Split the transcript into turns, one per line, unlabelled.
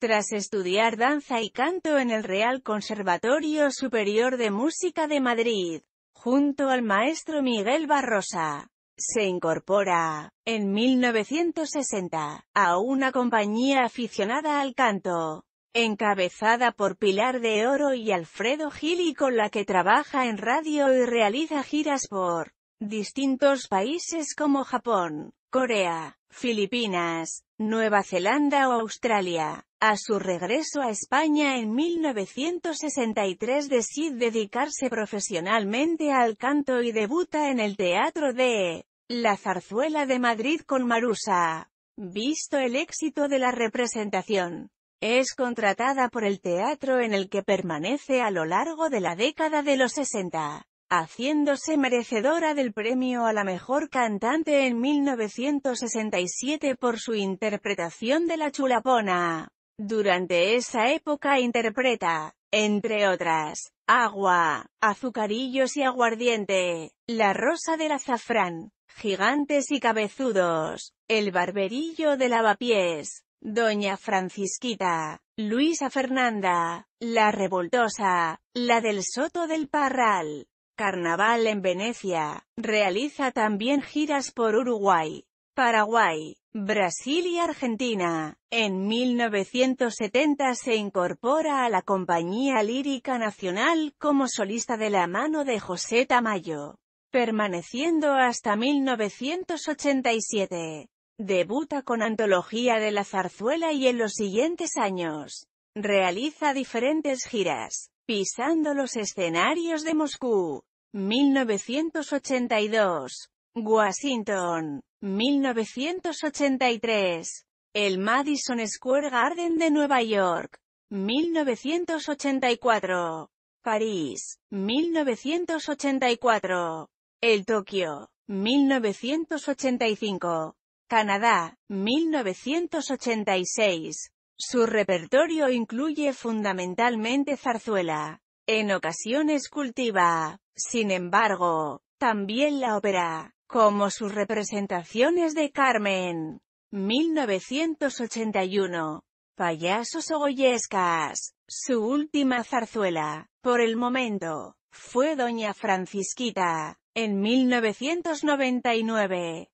Tras estudiar danza y canto en el Real Conservatorio Superior de Música de Madrid, junto al maestro Miguel Barrosa, se incorpora, en 1960, a una compañía aficionada al canto, encabezada por Pilar de Oro y Alfredo Gil con la que trabaja en radio y realiza giras por Distintos países como Japón, Corea, Filipinas, Nueva Zelanda o Australia. A su regreso a España en 1963 decide dedicarse profesionalmente al canto y debuta en el Teatro de La Zarzuela de Madrid con Marusa. Visto el éxito de la representación, es contratada por el teatro en el que permanece a lo largo de la década de los 60 haciéndose merecedora del premio a la mejor cantante en 1967 por su interpretación de la chulapona. Durante esa época interpreta, entre otras, agua, azucarillos y aguardiente, la rosa del azafrán, gigantes y cabezudos, el barberillo de lavapiés, Doña Francisquita, Luisa Fernanda, La Revoltosa, La del Soto del Parral, Carnaval en Venecia, realiza también giras por Uruguay, Paraguay, Brasil y Argentina. En 1970 se incorpora a la Compañía Lírica Nacional como solista de la mano de José Tamayo, permaneciendo hasta 1987. Debuta con Antología de la Zarzuela y en los siguientes años, realiza diferentes giras, pisando los escenarios de Moscú, 1982. Washington. 1983. El Madison Square Garden de Nueva York. 1984. París. 1984. El Tokio. 1985. Canadá. 1986. Su repertorio incluye fundamentalmente zarzuela. En ocasiones cultiva sin embargo, también la ópera, como sus representaciones de Carmen, 1981, Payasos Goyescas, su última zarzuela, por el momento, fue Doña Francisquita, en 1999.